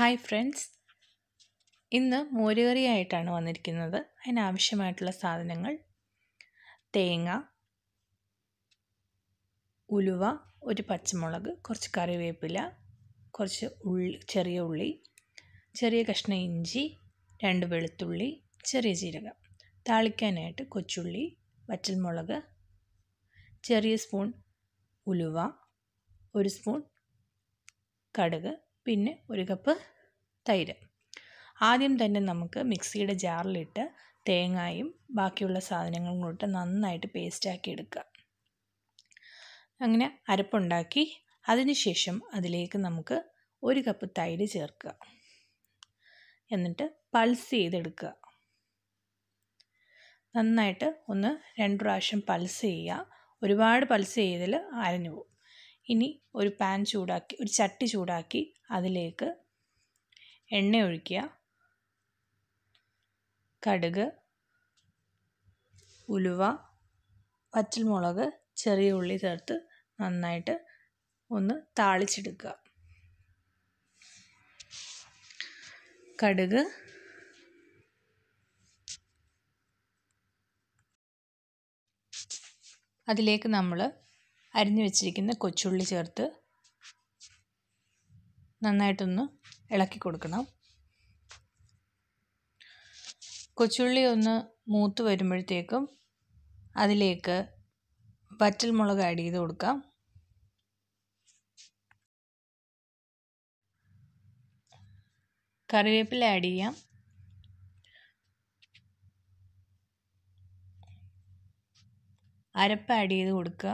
hi friends ഇന്ന് മോരുകറിയായിട്ടാണ് വന്നിരിക്കുന്നത് അതിനാവശ്യമായിട്ടുള്ള സാധനങ്ങൾ തേങ്ങ ഉലുവ ഒരു പച്ചമുളക് കുറച്ച് കറിവേപ്പില കുറച്ച് ഉള്ളി ചെറിയ ഉള്ളി ചെറിയ കഷ്ണ ഇഞ്ചി രണ്ട് വെളുത്തുള്ളി ചെറിയ ജീരകം താളിക്കാനായിട്ട് കൊച്ചുള്ളി വറ്റൽമുളക് ചെറിയ സ്പൂൺ ഉലുവ ഒരു സ്പൂൺ കടുക് പിന്നെ ഒരു കപ്പ് തൈര് ആദ്യം തന്നെ നമുക്ക് മിക്സിയുടെ ജാറിലിട്ട് തേങ്ങയും ബാക്കിയുള്ള സാധനങ്ങളും കൂട്ട് നന്നായിട്ട് പേസ്റ്റാക്കി എടുക്കുക അങ്ങനെ അരപ്പുണ്ടാക്കി അതിനുശേഷം അതിലേക്ക് നമുക്ക് ഒരു കപ്പ് തൈര് ചേർക്കുക എന്നിട്ട് പൾസ് ചെയ്തെടുക്കുക നന്നായിട്ട് ഒന്ന് രണ്ട് പ്രാവശ്യം പൾസ് ചെയ്യുക ഒരുപാട് പൾസ് ചെയ്തതിൽ അരഞ്ഞു പോകും ഇനി ഒരു പാൻ ചൂടാക്കി ഒരു ചട്ടി ചൂടാക്കി അതിലേക്ക് എണ്ണ ഒഴിക്കുക കടുക് ഉലുവ പച്ചമുളക് ചെറിയ ഉള്ളി ചേർത്ത് നന്നായിട്ട് ഒന്ന് താളിച്ചെടുക്കുക കടുക് അതിലേക്ക് നമ്മൾ അരിഞ്ഞു വെച്ചിരിക്കുന്ന കൊച്ചുള്ളി ചേർത്ത് നന്നായിട്ടൊന്ന് ഇളക്കി കൊടുക്കണം കൊച്ചുള്ളി ഒന്ന് മൂത്ത് വരുമ്പോഴത്തേക്കും അതിലേക്ക് പച്ചമുളക് ആഡ് ചെയ്ത് കൊടുക്കാം കറിവേപ്പില ആഡ് ചെയ്യാം അരപ്പ് ആഡ് ചെയ്ത് കൊടുക്കുക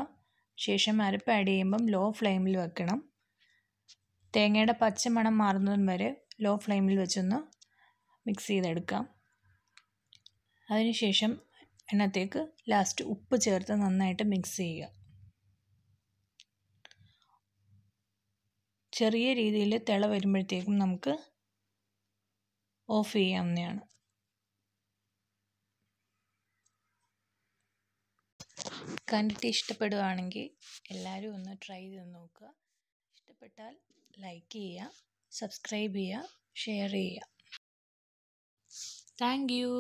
ശേഷം അരപ്പ് ആഡ് ചെയ്യുമ്പം ലോ ഫ്ലെയിമിൽ വെക്കണം തേങ്ങയുടെ പച്ചമണം മാറുന്നതും വരെ ലോ ഫ്ലെയിമിൽ വെച്ചൊന്ന് മിക്സ് ചെയ്തെടുക്കാം അതിനുശേഷം എണ്ണത്തേക്ക് ലാസ്റ്റ് ഉപ്പ് ചേർത്ത് നന്നായിട്ട് മിക്സ് ചെയ്യുക ചെറിയ രീതിയിൽ തിള വരുമ്പോഴത്തേക്കും നമുക്ക് ഓഫ് ചെയ്യാവുന്നതാണ് കണ്ടിട്ട് ഇഷ്ടപ്പെടുകയാണെങ്കിൽ എല്ലാവരും ഒന്ന് ട്രൈ ചെയ്ത് നോക്കുക ഇഷ്ടപ്പെട്ടാൽ ലൈക്ക് ചെയ്യുക സബ്സ്ക്രൈബ് ചെയ്യുക ഷെയർ ചെയ്യുക താങ്ക് യു